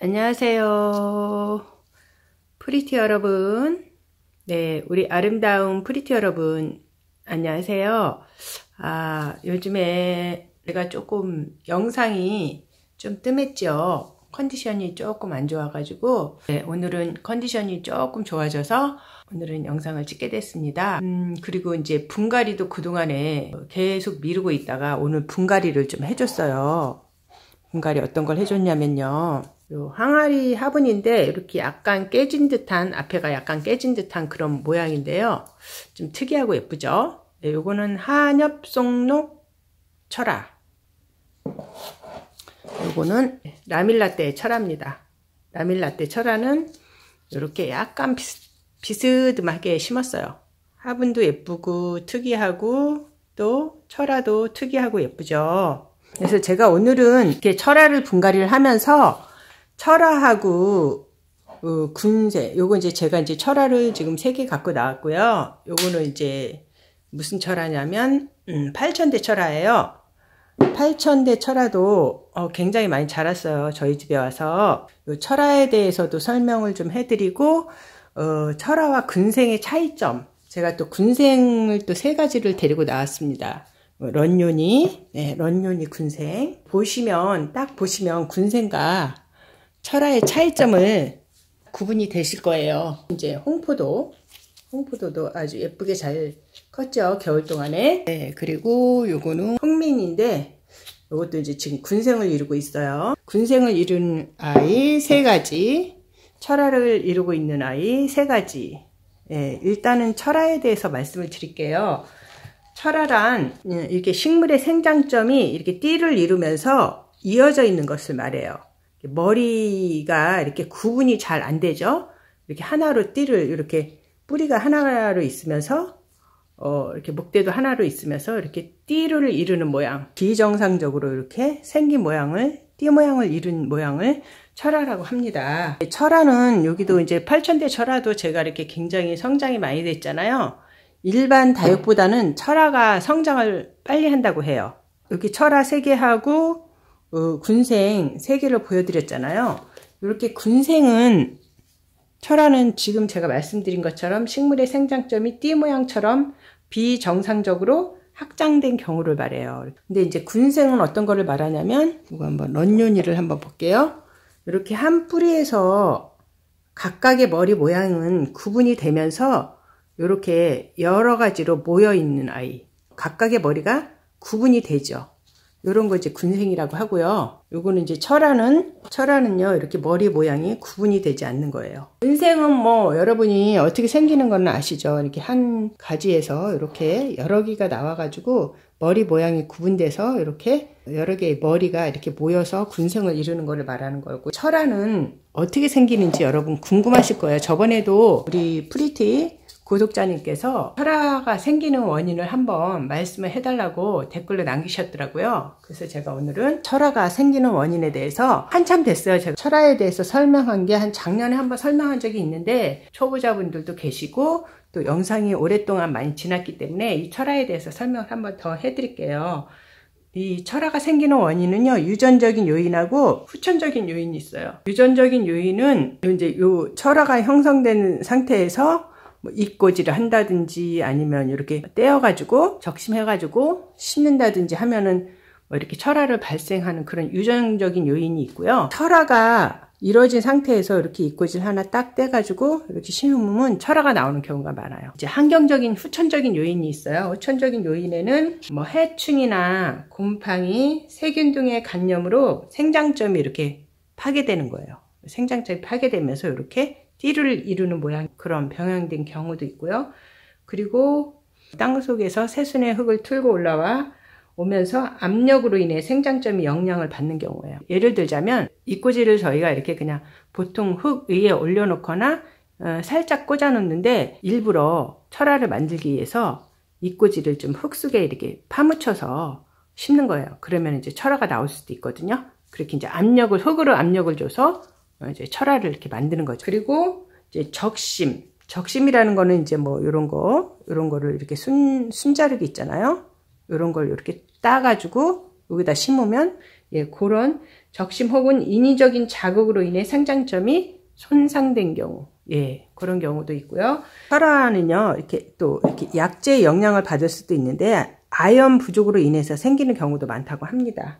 안녕하세요. 프리티 여러분. 네, 우리 아름다운 프리티 여러분. 안녕하세요. 아, 요즘에 제가 조금 영상이 좀 뜸했죠. 컨디션이 조금 안 좋아가지고 네, 오늘은 컨디션이 조금 좋아져서 오늘은 영상을 찍게 됐습니다. 음, 그리고 이제 분갈이도 그동안에 계속 미루고 있다가 오늘 분갈이를 좀 해줬어요. 공갈이 어떤 걸 해줬냐면요. 요 항아리 화분인데 이렇게 약간 깨진 듯한 앞에가 약간 깨진 듯한 그런 모양인데요. 좀 특이하고 예쁘죠? 네, 요거는 한엽송록 철화 요거는 라밀라떼 철화입니다. 라밀라떼 철화는 이렇게 약간 비스, 비스듬하게 심었어요. 화분도 예쁘고 특이하고 또 철화도 특이하고 예쁘죠. 그래서 제가 오늘은 이렇게 철화를 분갈이를 하면서 철화하고 어, 군세 요거 이제 제가 이제 철화를 지금 세 개 갖고 나왔고요. 요거는 이제 무슨 철화냐면 음, 8천대 철화예요. 8천대 철화도 어, 굉장히 많이 자랐어요. 저희 집에 와서 요 철화에 대해서도 설명을 좀 해드리고 어, 철화와 군생의 차이점 제가 또 군생을 또 세 가지를 데리고 나왔습니다. 런윤이 네, 런요니 군생. 보시면, 딱 보시면 군생과 철화의 차이점을 구분이 되실 거예요. 이제 홍포도, 홍포도도 아주 예쁘게 잘 컸죠. 겨울 동안에. 네, 그리고 요거는 홍민인데, 요것도 이제 지금 군생을 이루고 있어요. 군생을 이룬 아이 세 가지, 철화를 이루고 있는 아이 세 가지. 예, 일단은 철화에 대해서 말씀을 드릴게요. 철화란 예, 이렇게 식물의 생장점이 이렇게 띠를 이루면서 이어져 있는 것을 말해요. 머리가 이렇게 구분이 잘 안 되죠. 이렇게 하나로 띠를 이렇게 뿌리가 하나로 있으면서 어, 이렇게 목대도 하나로 있으면서 이렇게 띠를 이루는 모양, 비정상적으로 이렇게 생긴 모양을 띠 모양을 이룬 모양을 철화라고 합니다. 예, 철화는 여기도 이제 8천대 철화도 제가 이렇게 굉장히 성장이 많이 됐잖아요. 일반 다육보다는 철화가 성장을 빨리 한다고 해요. 여기 철화 3개하고 어, 군생 3개를 보여드렸잖아요. 이렇게 군생은 철화는 지금 제가 말씀드린 것처럼 식물의 생장점이 띠 모양처럼 비정상적으로 확장된 경우를 말해요. 근데 이제 군생은 어떤 거를 말하냐면 이거 한번 런요니를 한번 볼게요. 이렇게 한 뿌리에서 각각의 머리 모양은 구분이 되면서 이렇게 여러 가지로 모여 있는 아이. 각각의 머리가 구분이 되죠. 이런 거 이제 군생이라고 하고요. 요거는 이제 철화는 철화는요 이렇게 머리 모양이 구분이 되지 않는 거예요. 군생은뭐 여러분이 어떻게 생기는 건 아시죠? 이렇게 한 가지에서 이렇게 여러 개가 나와가지고 머리 모양이 구분돼서 이렇게 여러 개의 머리가 이렇게 모여서 군생을 이루는 것을 말하는 거고 철화는 어떻게 생기는지 여러분 궁금하실 거예요. 저번에도 우리 프리티 구독자님께서 설화가 생기는 원인을 한번 말씀을 해달라고 댓글로 남기셨더라고요. 그래서 제가 오늘은 설화가 생기는 원인에 대해서 한참 됐어요. 제가 설화에 대해서 설명한 게 한 작년에 한번 설명한 적이 있는데 초보자분들도 계시고 또 영상이 오랫동안 많이 지났기 때문에 이 철화에 대해서 설명을 한번 더 해드릴게요. 이 철화가 생기는 원인은요 유전적인 요인하고 후천적인 요인이 있어요. 유전적인 요인은 이제 요 철화가 형성된 상태에서 뭐 입꼬지를 한다든지 아니면 이렇게 떼어가지고 적심해가지고 씹는다든지 하면은 뭐 이렇게 철화를 발생하는 그런 유전적인 요인이 있고요. 철화가 이루어진 상태에서 이렇게 입꼬질 하나 딱 떼가지고 이렇게 심으면 철화가 나오는 경우가 많아요. 이제 환경적인 후천적인 요인이 있어요. 후천적인 요인에는 뭐 해충이나 곰팡이, 세균 등의 간염으로 생장점이 이렇게 파괴되는 거예요. 생장점이 파괴되면서 이렇게 띠를 이루는 모양 그런 병행된 경우도 있고요. 그리고 땅속에서 새순의 흙을 틀고 올라와 오면서 압력으로 인해 생장점이 영향을 받는 경우예요. 예를 들자면 이꼬지를 저희가 이렇게 그냥 보통 흙 위에 올려놓거나 어, 살짝 꽂아놓는데 일부러 철화를 만들기 위해서 이꼬지를 좀 흙 속에 이렇게 파묻혀서 심는 거예요. 그러면 이제 철화가 나올 수도 있거든요. 그렇게 이제 압력을 흙으로 압력을 줘서 어, 이제 철화를 이렇게 만드는 거죠. 그리고 이제 적심. 적심이라는 거는 이제 뭐 이런 거, 이런 거를 이렇게 순, 순자르기 있잖아요. 이런 걸 이렇게 따가지고 여기다 심으면 예, 그런 적심 혹은 인위적인 자극으로 인해 생장점이 손상된 경우. 예, 그런 경우도 있고요. 철화는요 이렇게 또 이렇게 약제의 영향을 받을 수도 있는데 아연 부족으로 인해서 생기는 경우도 많다고 합니다.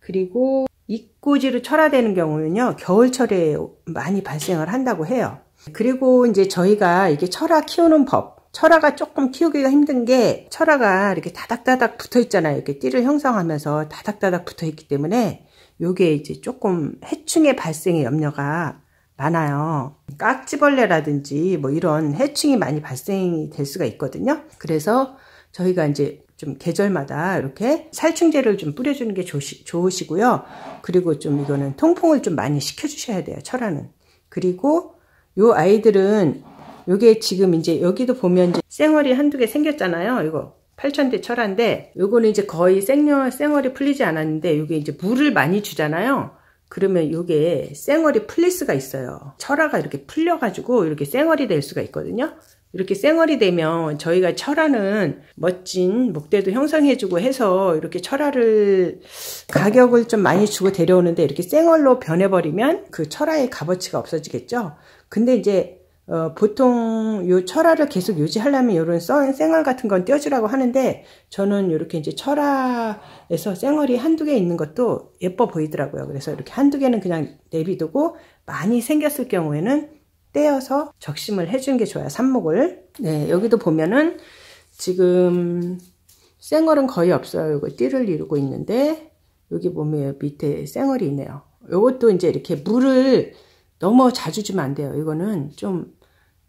그리고 입꼬지로 철화되는 경우는요, 겨울철에 많이 발생을 한다고 해요. 그리고 이제 저희가 이게 철화 키우는 법, 철화가 조금 키우기가 힘든 게 철화가 이렇게 다닥다닥 붙어 있잖아요. 이렇게 띠를 형성하면서 다닥다닥 붙어 있기 때문에 요게 이제 조금 해충의 발생의 염려가 많아요. 깍지벌레라든지 뭐 이런 해충이 많이 발생이 될 수가 있거든요. 그래서 저희가 이제 좀 계절마다 이렇게 살충제를 좀 뿌려주는 게 좋시, 좋으시고요. 그리고 좀 이거는 통풍을 좀 많이 시켜주셔야 돼요. 철화는. 그리고 요 아이들은 요게 지금 이제 여기도 보면 이제 쌩얼이 한두 개 생겼잖아요. 이거 8천대 철화인데 요거는 이제 거의 쌩얼, 쌩얼이 풀리지 않았는데 요게 이제 물을 많이 주잖아요. 그러면 요게 쌩얼이 풀릴 수가 있어요. 철화가 이렇게 풀려가지고 이렇게 쌩얼이 될 수가 있거든요. 이렇게 생얼이 되면 저희가 철화는 멋진 목대도 형성해주고 해서 이렇게 철화를 가격을 좀 많이 주고 데려오는데 이렇게 생얼로 변해버리면 그 철화의 값어치가 없어지겠죠. 근데 이제 어, 보통 요 철화를 계속 유지하려면 요런 썬 생얼 같은 건 떼어주라고 하는데 저는 이렇게 이제 철화에서 생얼이 한두 개 있는 것도 예뻐 보이더라고요. 그래서 이렇게 한두 개는 그냥 내비두고 많이 생겼을 경우에는 떼어서 적심을 해준 게 좋아요. 삽목을. 네, 여기도 보면은 지금 생얼은 거의 없어요. 이거 띠를 이루고 있는데 여기 보면 밑에 생얼이 있네요. 이것도 이제 이렇게 물을 너무 자주 주면 안 돼요. 이거는 좀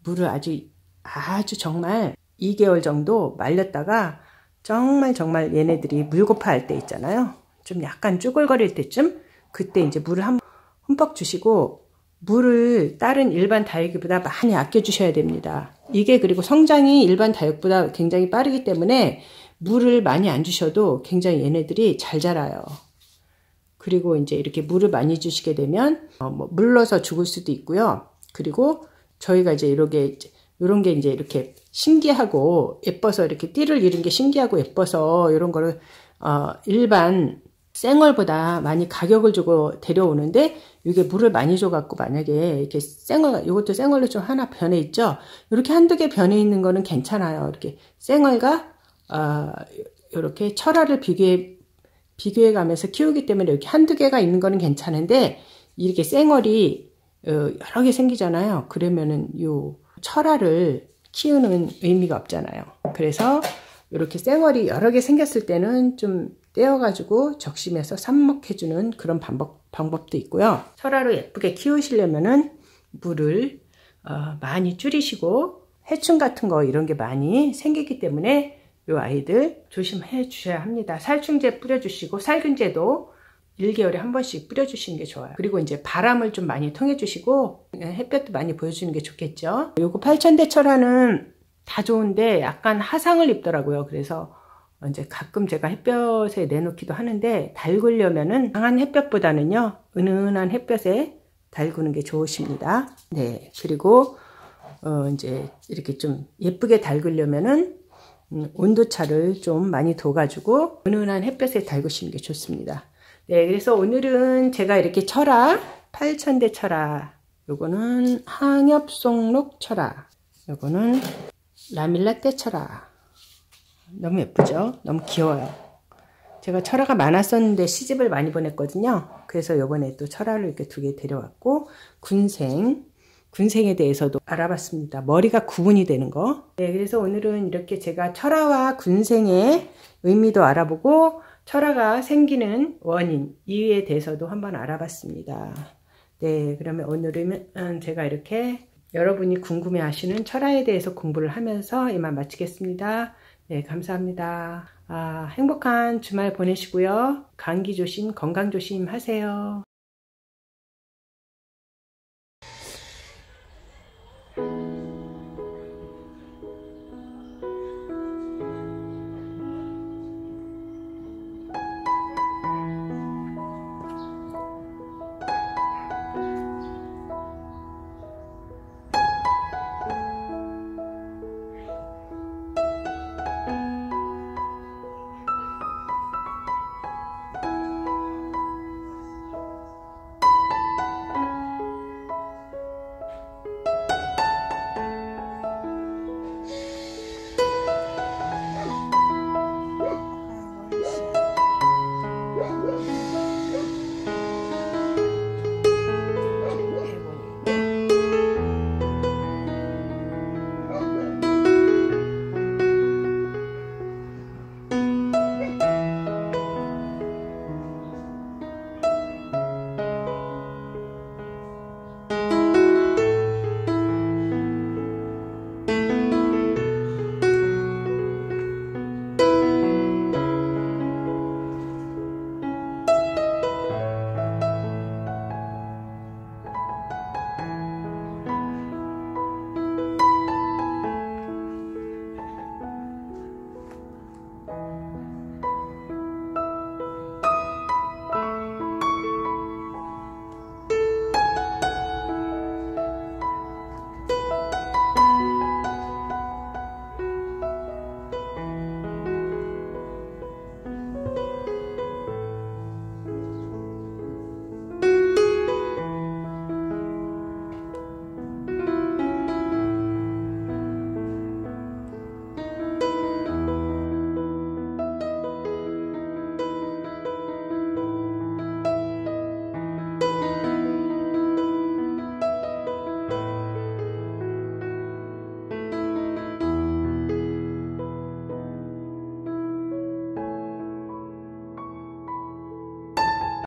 물을 아주 아주 정말 2개월 정도 말렸다가 정말 정말 얘네들이 물고파 할 때 있잖아요. 좀 약간 쭈글거릴 때쯤 그때 이제 물을 한번 흠뻑 주시고 물을 다른 일반 다육이보다 많이 아껴주셔야 됩니다. 이게 그리고 성장이 일반 다육보다 굉장히 빠르기 때문에 물을 많이 안 주셔도 굉장히 얘네들이 잘 자라요. 그리고 이제 이렇게 물을 많이 주시게 되면 어, 뭐 물러서 죽을 수도 있고요. 그리고 저희가 이제 이렇게 이런 게 이제 이렇게 신기하고 예뻐서 이렇게 띠를 이은 게 신기하고 예뻐서 이런 거를 어, 일반 생얼보다 많이 가격을 주고 데려오는데 이게 물을 많이 줘갖고 만약에 이렇게 생얼 이것도 생얼로 좀 하나 변해 있죠 이렇게 한두 개 변해 있는 거는 괜찮아요 이렇게 생얼과 어, 아, 이렇게 철화를 비교해 비교해 가면서 키우기 때문에 이렇게 한두 개가 있는 거는 괜찮은데 이렇게 생얼이 어, 여러 개 생기잖아요 그러면은 요 철화를 키우는 의미가 없잖아요 그래서 이렇게 쌩얼이 여러 개 생겼을 때는 좀 떼어가지고 적심해서 삽목해주는 그런 방법, 방법도 있고요. 설화로 예쁘게 키우시려면은 물을 어, 많이 줄이시고 해충 같은 거 이런 게 많이 생기기 때문에 이 아이들 조심해 주셔야 합니다. 살충제 뿌려주시고 살균제도 1개월에 한 번씩 뿌려주시는 게 좋아요. 그리고 이제 바람을 좀 많이 통해주시고 햇볕도 많이 보여주는 게 좋겠죠. 요거 8천대 철화는 다 좋은데 약간 화상을 입더라고요. 그래서 이제 가끔 제가 햇볕에 내놓기도 하는데 달구려면은 강한 햇볕보다는요 은은한 햇볕에 달구는 게 좋으십니다. 네 그리고 어 이제 이렇게 좀 예쁘게 달구려면은 음, 온도차를 좀 많이 둬가지고 은은한 햇볕에 달구시는 게 좋습니다. 네 그래서 오늘은 제가 이렇게 철아 8천대 철아 요거는 항엽송록 철아 요거는 라밀라 떼철라 너무 예쁘죠? 너무 귀여워요. 제가 철화가 많았었는데 시집을 많이 보냈거든요. 그래서 요번에 또 철화를 이렇게 두 개 데려왔고 군생, 군생에 대해서도 알아봤습니다. 머리가 구분이 되는 거. 네, 그래서 오늘은 이렇게 제가 철화와 군생의 의미도 알아보고 철화가 생기는 원인, 이유에 대해서도 한번 알아봤습니다. 네, 그러면 오늘은 제가 이렇게 여러분이 궁금해 하시는 철화에 대해서 공부를 하면서 이만 마치겠습니다. 네, 감사합니다. 아, 행복한 주말 보내시고요. 감기 조심, 건강 조심 하세요.